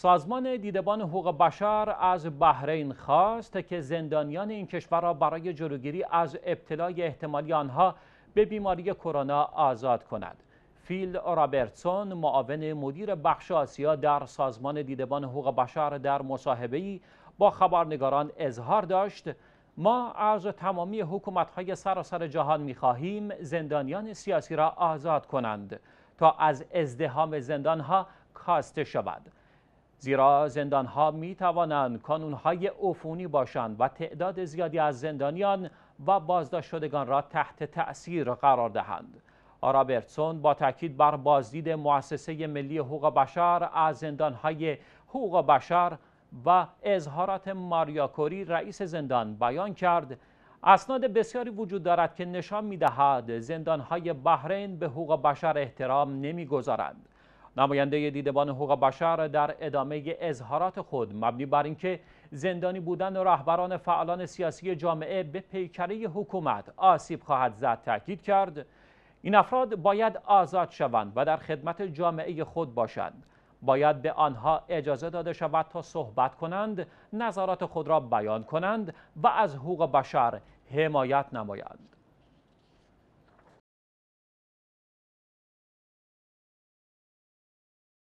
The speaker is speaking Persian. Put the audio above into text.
سازمان دیدبان حقوق بشر از بحرین خواست که زندانیان این کشور را برای جلوگیری از ابتلای احتمالی آنها به بیماری کرونا آزاد کند. فیل رابرتسون معاون مدیر بخش آسیا در سازمان دیدبان حقوق بشر در مصاحبه‌ای با خبرنگاران اظهار داشت ما از تمامی حکومت‌های سراسر جهان می‌خواهیم زندانیان سیاسی را آزاد کنند تا از ازدهام زندانها کاسته شود. زیرا زندان ها می توانند کانون های عفونی باشند و تعداد زیادی از زندانیان و بازداشت شدگان را تحت تأثیر قرار دهند. رابرتسون با تاکید بر بازدید مؤسسه ملی حقوق بشر از زندان های حقوق بشر و اظهارات ماریاکوری رئیس زندان بیان کرد اسناد بسیاری وجود دارد که نشان می دهد زندان های بحرین به حقوق بشر احترام نمی گذارند. نماینده دیدبان حقوق بشر در ادامه اظهارات خود مبنی بر اینکه زندانی بودن رهبران فعالان سیاسی جامعه به پیکره حکومت آسیب خواهد زد تاکید کرد این افراد باید آزاد شوند و در خدمت جامعه خود باشند باید به آنها اجازه داده شود تا صحبت کنند نظرات خود را بیان کنند و از حقوق بشر حمایت نمایند